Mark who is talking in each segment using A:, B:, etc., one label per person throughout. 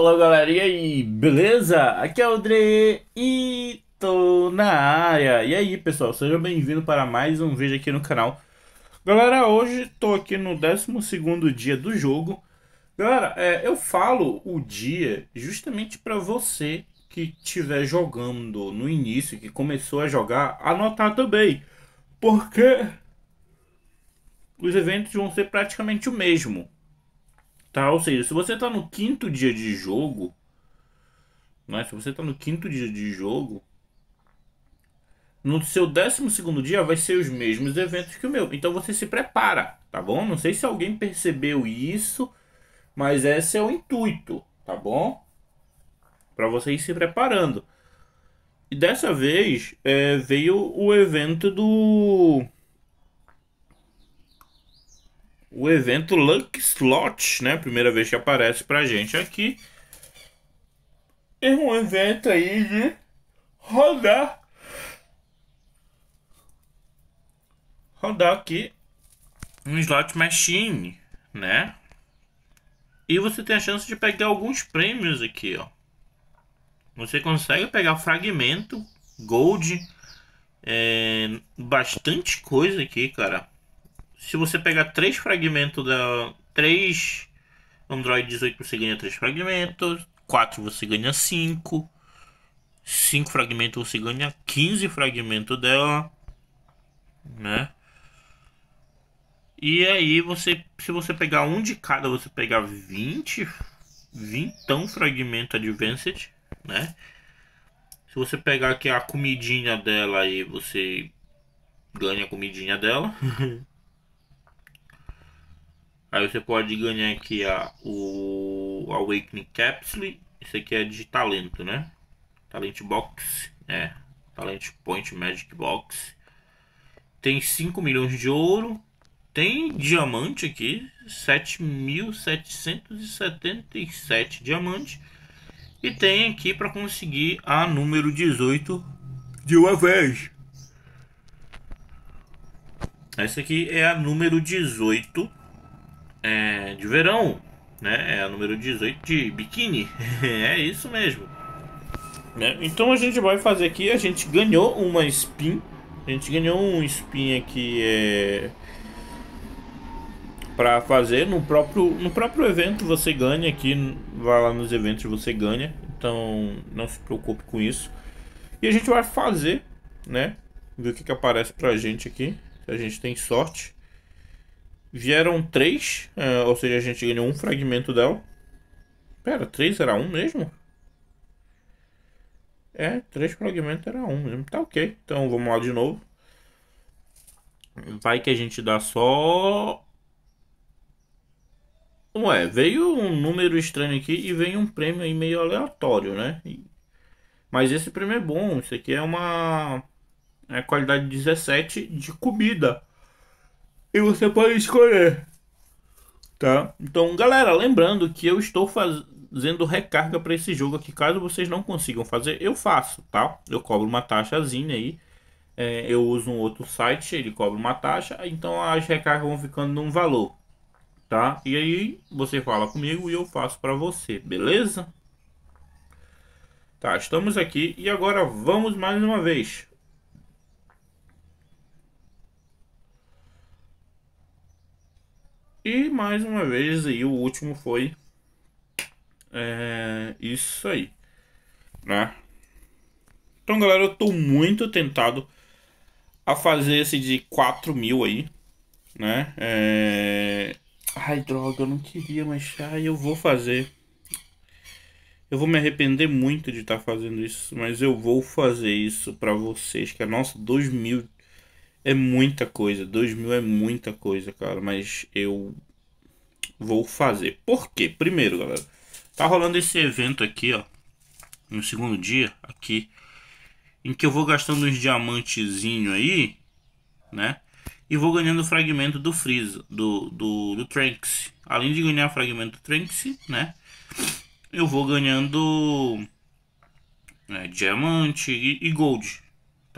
A: Fala e aí, beleza? Aqui é o Dre e tô na área. E aí pessoal, seja bem vindo para mais um vídeo aqui no canal. Galera, hoje tô aqui no 12 dia do jogo. Galera, é, eu falo o dia justamente para você que estiver jogando no início, que começou a jogar, anotar também. Porque os eventos vão ser praticamente o mesmo. Tá? Ou seja, se você está no quinto dia de jogo, né? se você está no quinto dia de jogo, no seu décimo segundo dia vai ser os mesmos eventos que o meu. Então você se prepara, tá bom? Não sei se alguém percebeu isso, mas esse é o intuito, tá bom? Para você ir se preparando. E dessa vez é, veio o evento do o evento Luck Slot, né? Primeira vez que aparece pra gente aqui. É um evento aí de rodar. Rodar aqui um slot machine, né? E você tem a chance de pegar alguns prêmios aqui, ó. Você consegue pegar fragmento, gold, é, bastante coisa aqui, cara se você pegar três fragmentos da. Três Android 18 você ganha três fragmentos. Quatro você ganha cinco. Cinco fragmentos você ganha 15 fragmentos dela. Né? E aí você. Se você pegar um de cada, você pegar 20. 20 tão fragmento advanced, né? Se você pegar aqui a comidinha dela aí, você ganha a comidinha dela. Aí você pode ganhar aqui a, o Awakening Capsule. isso aqui é de talento, né? Talent Box, né? Talent Point Magic Box. Tem 5 milhões de ouro. Tem diamante aqui, 7.777 diamantes. E tem aqui para conseguir a número 18 de uma vez. Essa aqui é a número 18 é, de verão, né? É a número 18 de biquíni. é isso mesmo. Né? Então a gente vai fazer aqui, a gente ganhou uma spin. A gente ganhou um spin aqui é... para fazer no próprio no próprio evento você ganha aqui, vai lá nos eventos você ganha. Então não se preocupe com isso. E a gente vai fazer, né? Ver o que, que aparece pra gente aqui. Se a gente tem sorte. Vieram três, é, ou seja, a gente ganhou um fragmento dela. Pera, três era um mesmo? É, três fragmentos era um mesmo. Tá ok. Então vamos lá de novo. Vai que a gente dá só. Ué, veio um número estranho aqui e veio um prêmio aí meio aleatório, né? Mas esse prêmio é bom. Isso aqui é uma. É qualidade 17 de comida e você pode escolher. Tá? Então, galera, lembrando que eu estou fazendo recarga para esse jogo aqui. Caso vocês não consigam fazer, eu faço, tá? Eu cobro uma taxazinha aí. É, eu uso um outro site, ele cobra uma taxa. Então, as recargas vão ficando num valor, tá? E aí, você fala comigo e eu faço para você, beleza? Tá, estamos aqui e agora vamos mais uma vez. E mais uma vez aí o último foi é, isso aí, né? Então galera, eu tô muito tentado a fazer esse de 4 mil aí, né? É... Ai droga, eu não queria, mas ai, eu vou fazer. Eu vou me arrepender muito de estar tá fazendo isso, mas eu vou fazer isso para vocês, que é nosso 2000 é muita coisa. 2 mil é muita coisa, cara. Mas eu vou fazer. Por quê? Primeiro, galera. Tá rolando esse evento aqui, ó. No segundo dia, aqui. Em que eu vou gastando uns diamantezinho aí, né? E vou ganhando fragmento do Freeza, do, do, do Trunks. Além de ganhar fragmento do Trunks, né? Eu vou ganhando... Né, diamante e, e gold,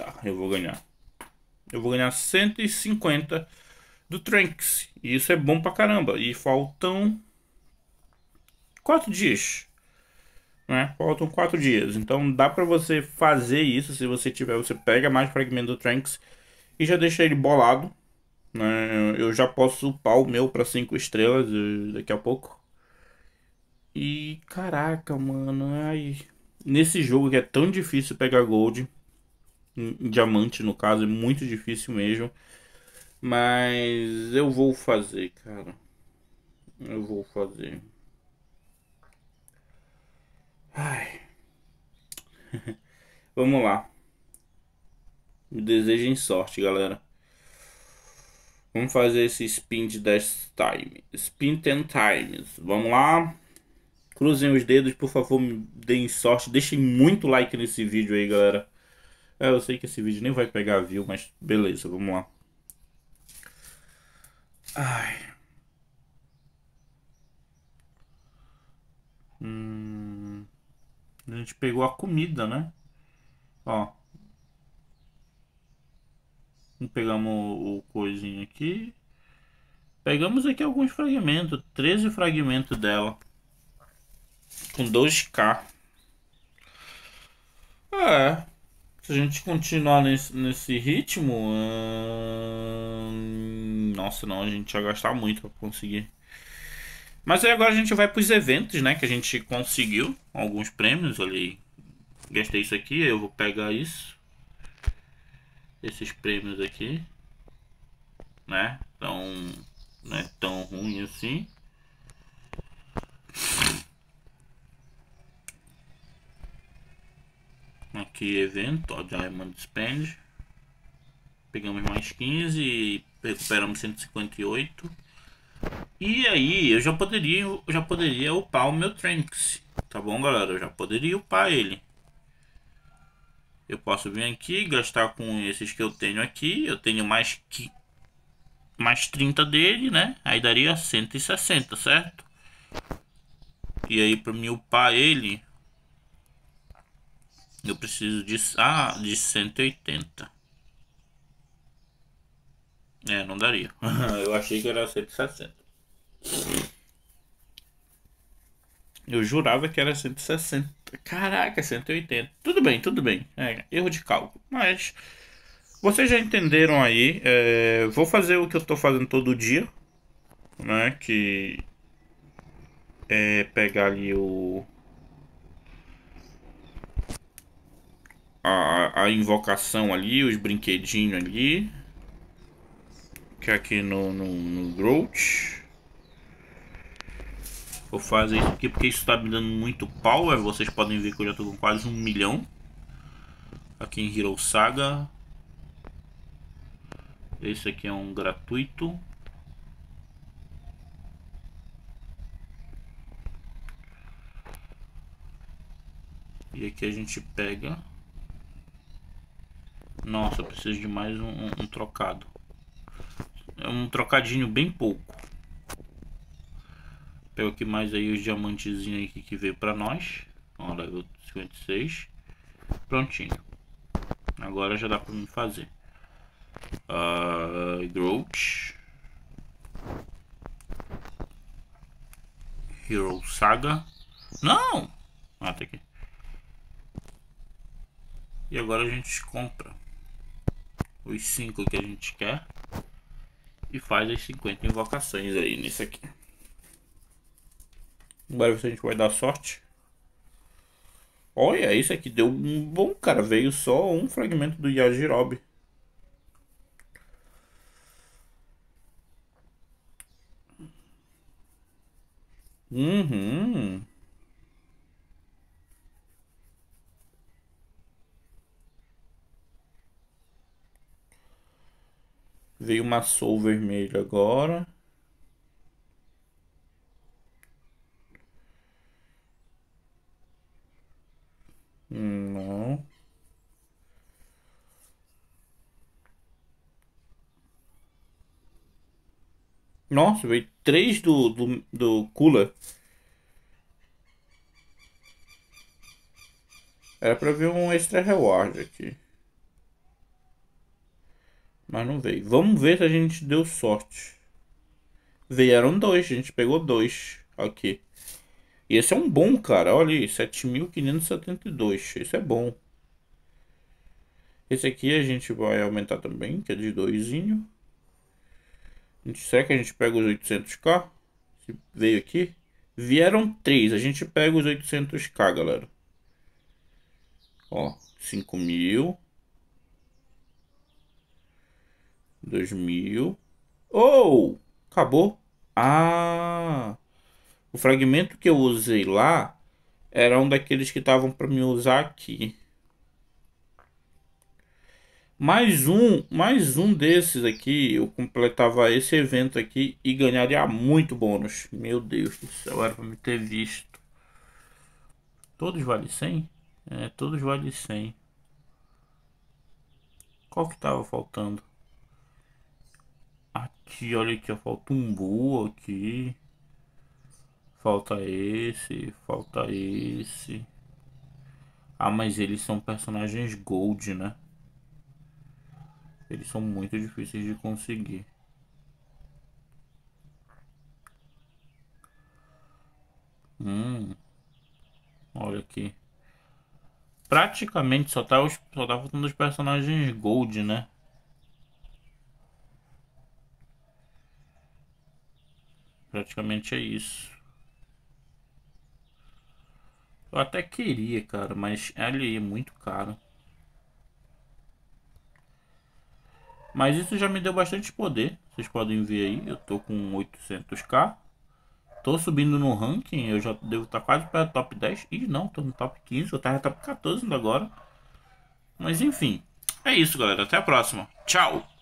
A: Tá, eu vou ganhar. Eu vou ganhar 150 do trunks E isso é bom pra caramba. E faltam 4 dias. Né? Faltam 4 dias. Então dá pra você fazer isso. Se você tiver, você pega mais fragmento do trunks e já deixa ele bolado. Né? Eu já posso upar o meu pra 5 estrelas eh, daqui a pouco. E caraca, mano. Ai. Nesse jogo que é tão difícil pegar gold em diamante, no caso, é muito difícil mesmo. Mas eu vou fazer, cara. Eu vou fazer. Ai. Vamos lá. Me desejem sorte, galera. Vamos fazer esse spin de 10 time. Spin 10 times. Vamos lá. Cruzem os dedos, por favor, me deem sorte. Deixem muito like nesse vídeo aí, galera. É, eu sei que esse vídeo nem vai pegar view, mas beleza, vamos lá. Ai. Hum, a gente pegou a comida, né? Ó. Pegamos o, o coisinho aqui. Pegamos aqui alguns fragmentos. 13 fragmentos dela. Com 2k. É. Se a gente continuar nesse, nesse ritmo. Hum... Nossa, não, a gente ia gastar muito pra conseguir. Mas aí agora a gente vai pros eventos, né? Que a gente conseguiu alguns prêmios ali. Gastei isso aqui, eu vou pegar isso. Esses prêmios aqui. Né? Então, não é tão ruim assim. Aqui evento, ó, Diamond Spend. Pegamos mais 15 e recuperamos 158. E aí eu já poderia, eu já poderia upar o meu Tranks. Tá bom, galera? Eu já poderia upar ele. Eu posso vir aqui gastar com esses que eu tenho aqui. Eu tenho mais que mais 30 dele, né? Aí daria 160, certo? E aí para me upar ele, eu preciso de, ah, de 180. É, não daria. eu achei que era 160. Eu jurava que era 160. Caraca, 180. Tudo bem, tudo bem. É, erro de cálculo. Mas vocês já entenderam aí. É, vou fazer o que eu estou fazendo todo dia. Né, que é pegar ali o a, a invocação ali, os brinquedinhos ali. Que é aqui no, no, no Growth. Vou fazer isso aqui porque isso tá me dando muito power. Vocês podem ver que eu já tô com quase um milhão. Aqui em Hero Saga. Esse aqui é um gratuito. E aqui a gente pega nossa, eu preciso de mais um, um, um trocado. É um trocadinho bem pouco. Pego aqui mais aí os diamantezinhos aqui que veio pra nós. Ó, level 56. Prontinho. Agora já dá pra me fazer. Uh, ah, growth. Hero Saga. Não! Ah, tá aqui. E agora a gente compra os 5 que a gente quer e faz as 50 invocações aí nesse aqui. Agora se a gente vai dar sorte. Olha, isso aqui deu um bom, cara. Veio só um fragmento do Yajirobe. Uhum. Veio uma sol vermelho agora. Hum, não. Nossa, veio três do, do, do Kula. Era pra ver um extra reward aqui. Mas não veio. Vamos ver se a gente deu sorte. Vieram dois, a gente pegou dois aqui. E esse é um bom, cara. Olha aí, 7.572. Esse é bom. Esse aqui a gente vai aumentar também, que é de doisinho. A gente, será que a gente pega os 800k? Se veio aqui. Vieram três, a gente pega os 800k, galera. Ó, 5 mil. 2000. Oh! Acabou. Ah! O fragmento que eu usei lá era um daqueles que estavam para me usar aqui. Mais um, mais um desses aqui, eu completava esse evento aqui e ganharia muito bônus. Meu Deus do céu, era para me ter visto. Todos vale 100? É, todos vale 100. Qual que tava faltando? Aqui, olha aqui, ó, falta um voo aqui. Falta esse, falta esse. Ah, mas eles são personagens gold, né? Eles são muito difíceis de conseguir. Hum. Olha aqui. Praticamente só tá, só tá faltando os personagens gold, né? Praticamente é isso. Eu até queria, cara, mas ali é muito caro. Mas isso já me deu bastante poder. Vocês podem ver aí, eu tô com 800k. Tô subindo no ranking, eu já devo estar tá quase para top 10. Ih, não, tô no top 15, eu tava top 14 ainda agora. Mas enfim, é isso, galera. Até a próxima. Tchau!